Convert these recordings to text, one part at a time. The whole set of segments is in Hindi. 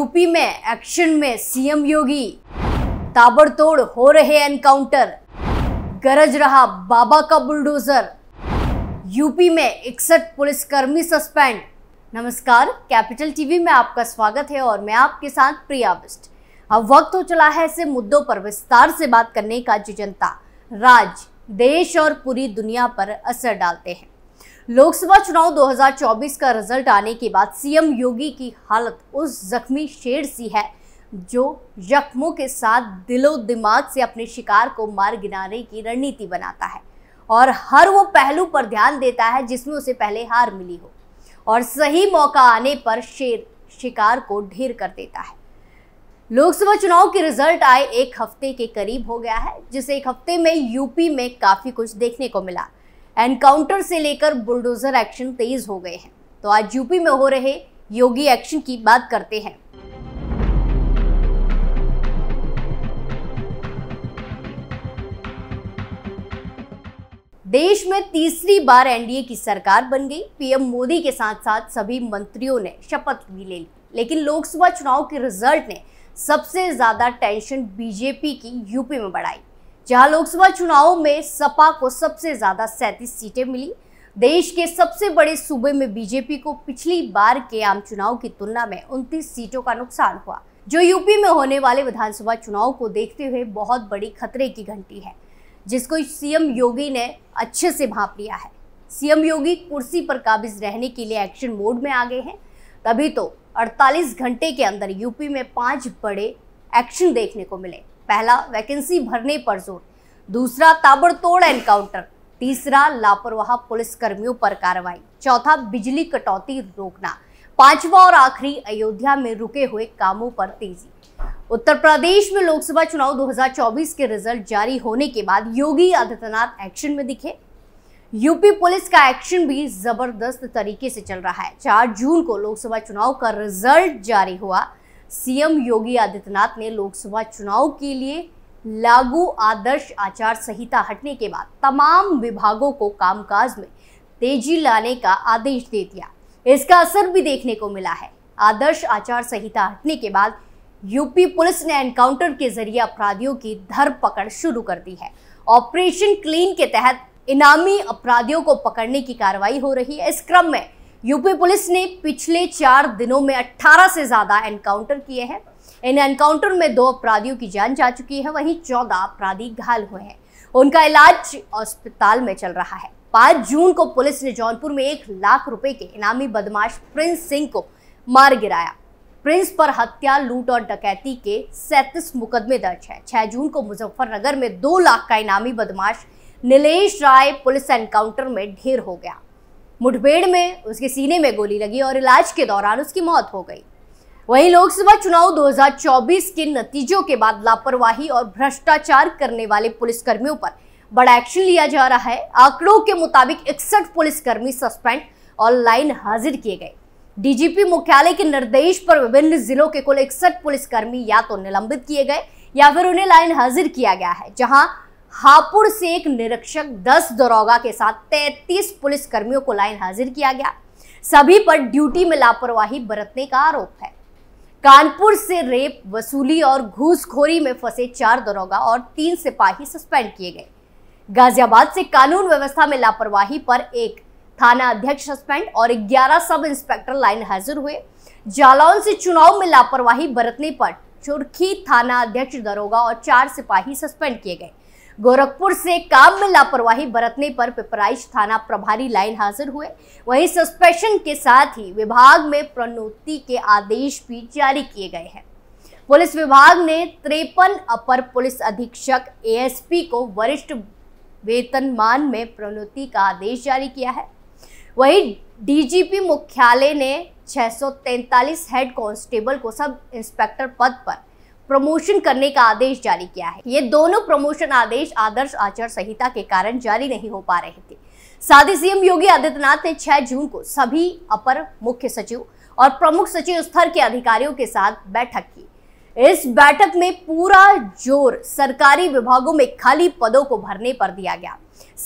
यूपी में एक्शन में सीएम योगी ताबड़तोड़ हो रहे एनकाउंटर गरज रहा बाबा का बुलडोजर यूपी में इकसठ पुलिसकर्मी सस्पेंड नमस्कार कैपिटल टीवी में आपका स्वागत है और मैं आपके साथ प्रिया बिस्ट अब वक्त हो चला है ऐसे मुद्दों पर विस्तार से बात करने का जो जनता राज देश और पूरी दुनिया पर असर डालते हैं लोकसभा चुनाव 2024 का रिजल्ट आने के बाद सीएम योगी की हालत उस जख्मी शेर सी है जो जख्मों के साथ दिलो दिमाग से अपने शिकार को मार गिराने की रणनीति बनाता है और हर वो पहलू पर ध्यान देता है जिसमें उसे पहले हार मिली हो और सही मौका आने पर शेर शिकार को ढेर कर देता है लोकसभा चुनाव के रिजल्ट आए एक हफ्ते के करीब हो गया है जिसे एक हफ्ते में यूपी में काफ़ी कुछ देखने को मिला एनकाउंटर से लेकर बुलडोजर एक्शन तेज हो गए हैं तो आज यूपी में हो रहे योगी एक्शन की बात करते हैं देश में तीसरी बार एनडीए की सरकार बन गई पीएम मोदी के साथ साथ सभी मंत्रियों ने शपथ भी ले ली लेकिन लोकसभा चुनाव के रिजल्ट ने सबसे ज्यादा टेंशन बीजेपी की यूपी में बढ़ाई जहां लोकसभा चुनाव में सपा को सबसे ज्यादा सैंतीस सीटें मिली देश के सबसे बड़े सूबे में बीजेपी को पिछली बार के आम चुनाव की तुलना में उनतीस सीटों का नुकसान हुआ जो यूपी में होने वाले विधानसभा चुनाव को देखते हुए बहुत बड़ी खतरे की घंटी है जिसको सीएम योगी ने अच्छे से भाप लिया है सीएम योगी कुर्सी पर काबिज रहने के लिए एक्शन मोड में आ गए हैं तभी तो 48 घंटे के अंदर यूपी में पांच बड़े एक्शन देखने को मिले पहला वैकेंसी भरने पर जोर दूसरा ताबड़तोड़ एनकाउंटर तीसरा लापरवाह पुलिस कर्मियों पर कार्रवाई चौथा बिजली कटौती रोकना पांचवा और आखिरी अयोध्या में रुके हुए कामों पर तेजी उत्तर प्रदेश में लोकसभा चुनाव 2024 के रिजल्ट जारी होने के बाद योगी आदित्यनाथ एक्शन में दिखे यूपी पुलिस का एक्शन भी जबरदस्त तरीके से चल रहा है 4 जून को लोकसभा चुनाव का रिजल्ट जारी हुआ सीएम योगी आदित्यनाथ ने लोकसभा चुनाव के लिए लागू आदर्श आचार संहिता हटने के बाद तमाम विभागों को कामकाज में तेजी लाने का आदेश दे दिया इसका असर भी देखने को मिला है आदर्श आचार संहिता हटने के बाद यूपी पुलिस ने एनकाउंटर के जरिए अपराधियों की धरपकड़ शुरू कर दी है ऑपरेशन क्लीन के तहत इनामी अपराधियों को पकड़ने की कार्रवाई हो रही है इस क्रम में यूपी पुलिस ने पिछले चार दिनों में 18 से ज़्यादा एनकाउंटर किए हैं इन एनकाउंटर में दो अपराधियों की जान जा चुकी है वहीं चौदह अपराधी घायल हुए हैं उनका इलाज अस्पताल में चल रहा है 5 जून को पुलिस ने जौनपुर में एक लाख रुपए के इनामी बदमाश प्रिंस सिंह को मार गिराया प्रिंस पर हत्या लूट और डकैती के सैंतीस मुकदमे दर्ज है छह जून को मुजफ्फरनगर में दो लाख का इनामी बदमाश नीलेष राय पुलिस एनकाउंटर में ढेर हो गया मुठभेड़ में उसके सीने में गोली लगी और इलाज के दौरान उसकी मौत हो गई वहीं लोकसभा चुनाव 2024 के नतीजों के बाद लापरवाही और भ्रष्टाचार करने वाले पुलिसकर्मियों पर बड़ा एक्शन लिया जा रहा है आंकड़ों के मुताबिक इकसठ पुलिसकर्मी सस्पेंड और लाइन हाजिर किए गए डीजीपी मुख्यालय के निर्देश पर विभिन्न जिलों के कुल इकसठ पुलिसकर्मी या तो निलंबित किए गए या फिर उन्हें लाइन हाजिर किया गया है जहां हापुड़ से एक निरीक्षक 10 दरोगा के साथ 33 पुलिसकर्मियों को लाइन हाजिर किया गया सभी पर ड्यूटी में लापरवाही बरतने का आरोप है कानपुर से रेप वसूली और घूसखोरी में फंसे चार दरोगा और तीन सिपाही सस्पेंड किए गए गाजियाबाद से कानून व्यवस्था में लापरवाही पर एक थाना अध्यक्ष सस्पेंड और 11 सब इंस्पेक्टर लाइन हाजिर हुए जालौन से चुनाव में लापरवाही बरतने पर चुरखी थाना अध्यक्ष दरोगा और चार सिपाही सस्पेंड किए गए गोरखपुर से काम में लापरवाही बरतने पर पिपराइश थाना प्रभारी लाइन हाजिर हुए वहीं सस्पेंशन के साथ ही विभाग में प्रोन्नति के आदेश भी जारी किए गए हैं पुलिस विभाग ने त्रेपन अपर पुलिस अधीक्षक एएसपी को वरिष्ठ वेतनमान में प्रोन्नति का आदेश जारी किया है वहीं डीजीपी मुख्यालय ने 643 हेड कांस्टेबल को सब इंस्पेक्टर पद पर प्रमोशन करने का आदेश जारी किया है ये दोनों प्रमोशन आदेश आदर्श आचार संहिता के कारण जारी नहीं हो पा रहे थे साथ ही सीएम योगी आदित्यनाथ ने 6 जून को सभी अपर मुख्य सचिव और प्रमुख सचिव स्तर के अधिकारियों के साथ बैठक की इस बैठक में पूरा जोर सरकारी विभागों में खाली पदों को भरने पर दिया गया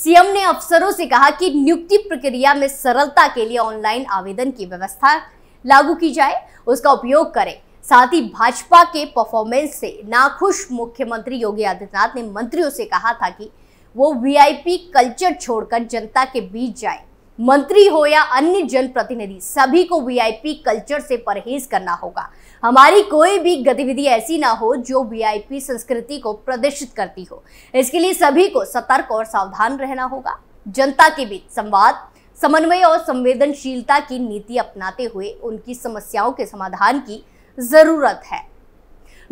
सीएम ने अफसरों से कहा कि नियुक्ति प्रक्रिया में सरलता के लिए ऑनलाइन आवेदन की व्यवस्था लागू की जाए उसका उपयोग करें साथ ही भाजपा के परफॉर्मेंस से नाखुश मुख्यमंत्री योगी आदित्यनाथ ने मंत्रियों से कहा था कि वो वीआईपी कल्चर छोड़कर जनता के बीच जाए मंत्री हो या अन्य जनप्रतिनिधि सभी को वीआईपी कल्चर से परहेज करना होगा हमारी कोई भी गतिविधि ऐसी ना हो जो वीआईपी संस्कृति को प्रदर्शित करती हो इसके लिए सभी को सतर्क और सावधान रहना होगा जनता के बीच संवाद समन्वय और संवेदनशीलता की नीति अपनाते हुए उनकी समस्याओं के समाधान की जरूरत है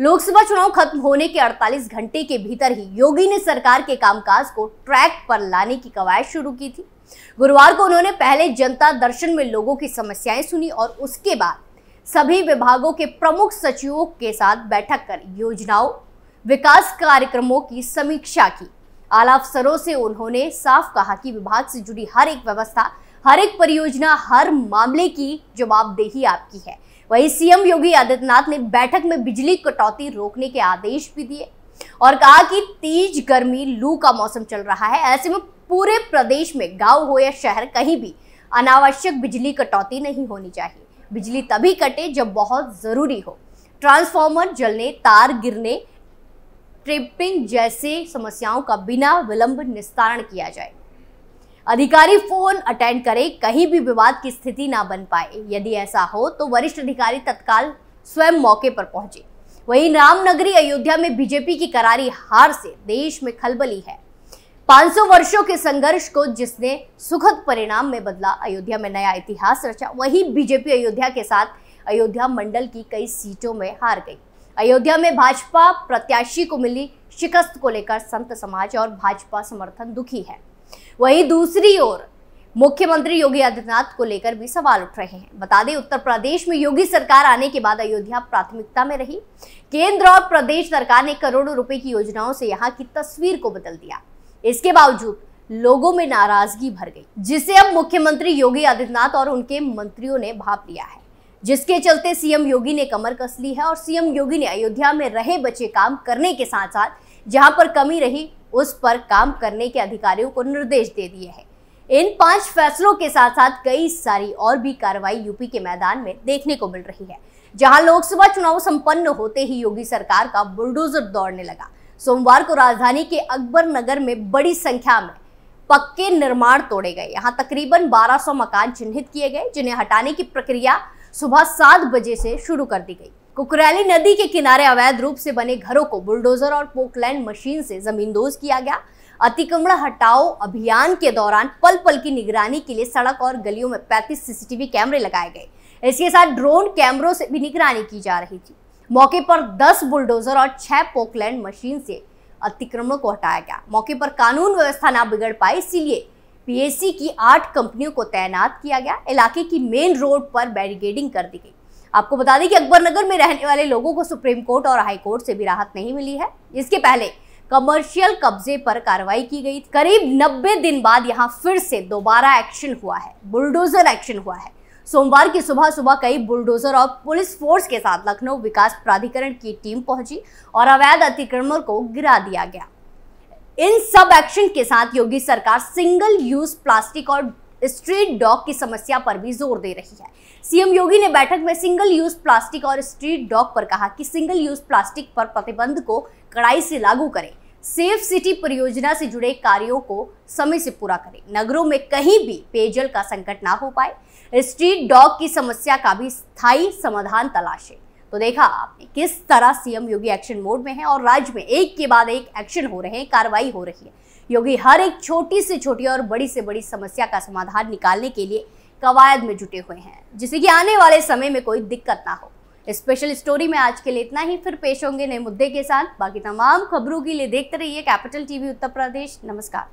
लोकसभा चुनाव खत्म होने के 48 घंटे के भीतर ही योगी ने सरकार के कामकाज को ट्रैक पर लाने की कवायद शुरू की थी गुरुवार को उन्होंने पहले जनता दर्शन में लोगों की समस्याएं सुनी और उसके बाद सभी विभागों के प्रमुख सचिवों के साथ बैठक कर योजनाओं विकास कार्यक्रमों की समीक्षा की आला अफसरों से उन्होंने साफ कहा कि विभाग से जुड़ी हर एक व्यवस्था हर एक परियोजना हर मामले की जवाबदेही आपकी है वहीं सीएम योगी आदित्यनाथ ने बैठक में बिजली कटौती रोकने के आदेश भी दिए और कहा कि तेज गर्मी लू का मौसम चल रहा है ऐसे में पूरे प्रदेश में गांव हो या शहर कहीं भी अनावश्यक बिजली कटौती नहीं होनी चाहिए बिजली तभी कटे जब बहुत ज़रूरी हो ट्रांसफार्मर जलने तार गिरने ट्रिपिंग जैसे समस्याओं का बिना विलंब निस्तारण किया जाए अधिकारी फोन अटेंड करें कहीं भी विवाद की स्थिति ना बन पाए यदि ऐसा हो तो वरिष्ठ अधिकारी तत्काल स्वयं मौके पर पहुंचे वहीं रामनगरी अयोध्या में बीजेपी की करारी हार से देश में खलबली है 500 वर्षों के संघर्ष को जिसने सुखद परिणाम में बदला अयोध्या में नया इतिहास रचा वही बीजेपी अयोध्या के साथ अयोध्या मंडल की कई सीटों में हार गई अयोध्या में भाजपा प्रत्याशी को मिली शिकस्त को लेकर संत समाज और भाजपा समर्थन दुखी है वहीं दूसरी ओर मुख्यमंत्री योगी आदित्यनाथ को लेकर भी सवाल उठ रहे हैं बता दें उत्तर प्रदेश में योगी सरकार आने के बाद अयोध्या प्राथमिकता में रही केंद्र और प्रदेश सरकार ने करोड़ों रुपए की योजनाओं से यहाँ की तस्वीर को बदल दिया इसके बावजूद लोगों में नाराजगी भर गई जिसे अब मुख्यमंत्री योगी आदित्यनाथ और उनके मंत्रियों ने भाप लिया है जिसके चलते सीएम योगी ने कमर कस ली है और सीएम योगी ने अयोध्या में रहे बचे काम करने के साथ साथ जहां पर कमी रही उस पर काम करने के अधिकारियों को निर्देश दे दिए हैं इन पांच फैसलों के साथ साथ कई सारी और भी कार्रवाई यूपी के मैदान में देखने को मिल रही है जहां लोकसभा चुनाव संपन्न होते ही योगी सरकार का बुलडोजर दौड़ने लगा सोमवार को राजधानी के अकबर नगर में बड़ी संख्या में पक्के निर्माण तोड़े गए यहां तकरीबन 1200 मकान चिन्हित किए गए जिन्हें हटाने की प्रक्रिया सुबह सात बजे से शुरू कर दी गई कुकरैली नदी के किनारे अवैध रूप से बने घरों को बुलडोजर और पोकलैंड मशीन से जमींदोज किया गया अतिक्रमण हटाओ अभियान के दौरान पल पल की निगरानी के लिए सड़क और गलियों में 35 सीसीटीवी कैमरे लगाए गए इसके साथ ड्रोन कैमरों से भी निगरानी की जा रही थी मौके पर 10 बुलडोजर और 6 पोकलैंड मशीन से अतिक्रमण को हटाया गया मौके पर कानून व्यवस्था ना बिगड़ पाई इसीलिए पीएससी की आठ कंपनियों को तैनात किया गया इलाके की मेन रोड पर बैरिगेडिंग कर दी गई आपको बता दें कि अकबरनगर में रहने वाले लोगों को सुप्रीम कोर्ट और हाई कोर्ट से भी राहत नहीं मिली है इसके पहले कमर्शियल कब्जे पर कार्रवाई की गई करीब 90 दिन बाद यहां फिर से दोबारा एक्शन हुआ है बुलडोजर एक्शन हुआ है सोमवार की सुबह सुबह कई बुलडोजर और पुलिस फोर्स के साथ लखनऊ विकास प्राधिकरण की टीम पहुंची और अवैध अतिक्रमण को गिरा दिया गया इन सब एक्शन के साथ योगी सरकार सिंगल यूज प्लास्टिक और स्ट्रीट डॉग की समस्या पर भी जोर दे रही है सीएम योगी ने बैठक में सिंगल यूज प्लास्टिक और स्ट्रीट डॉग पर कहा कि सिंगल यूज प्लास्टिक पर प्रतिबंध को कड़ाई से लागू करें सेफ सिटी परियोजना से जुड़े कार्यों को समय से पूरा करें नगरों में कहीं भी पेयजल का संकट ना हो पाए स्ट्रीट डॉग की समस्या का भी स्थायी समाधान तलाशें तो देखा आपने किस तरह सीएम योगी एक्शन मोड में है और राज्य में एक के बाद एक एक्शन हो रहे हैं कार्रवाई हो रही है योगी हर एक छोटी से छोटी और बड़ी से बड़ी समस्या का समाधान निकालने के लिए कवायद में जुटे हुए हैं जिससे कि आने वाले समय में कोई दिक्कत ना हो स्पेशल स्टोरी में आज के लिए इतना ही फिर पेश होंगे नए मुद्दे के साथ बाकी तमाम खबरों के लिए देखते रहिए कैपिटल टीवी उत्तर प्रदेश नमस्कार